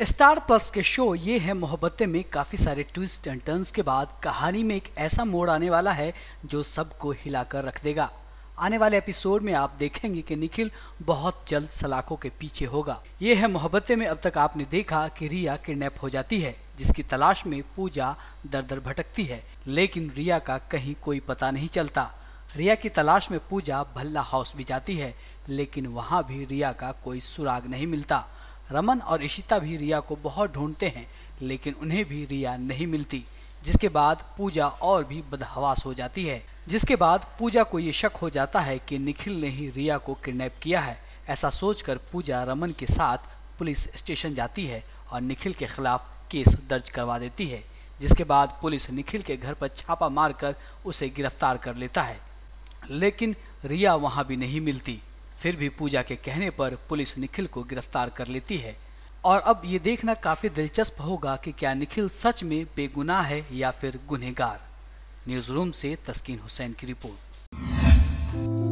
star plus के show ये है मोहब्बतें में काफ़ी सारे ट्विस्ट एंड टर्न्स के बाद कहानी में एक ऐसा मोड़ आने वाला है जो सबको हिलाकर रख देगा आने वाले एपिसोड में आप देखेंगे कि निखिल बहुत जल्द सलाखों के पीछे होगा ये है मोहब्बतें में अब तक आपने देखा कि रिया किडनैप हो जाती है जिसकी तलाश में पूजा दर दर भटकती है लेकिन रिया का कहीं कोई पता नहीं चलता रिया की तलाश में पूजा भल्ला हाउस भी जाती है लेकिन वहाँ भी रिया का कोई सुराग नहीं मिलता रमन और इशिता भी रिया को बहुत ढूंढते हैं लेकिन उन्हें भी रिया नहीं मिलती जिसके बाद पूजा और भी बदहवास हो जाती है जिसके बाद पूजा को ये शक हो जाता है कि निखिल ने ही रिया को किडनैप किया है ऐसा सोचकर पूजा रमन के साथ पुलिस स्टेशन जाती है और निखिल के खिलाफ केस दर्ज करवा देती है जिसके बाद पुलिस निखिल के घर पर छापा मारकर उसे गिरफ्तार कर लेता है लेकिन रिया वहाँ भी नहीं मिलती फिर भी पूजा के कहने पर पुलिस निखिल को गिरफ्तार कर लेती है और अब ये देखना काफी दिलचस्प होगा कि क्या निखिल सच में बेगुनाह है या फिर गुनहगार न्यूज रूम से तस्कीन हुसैन की रिपोर्ट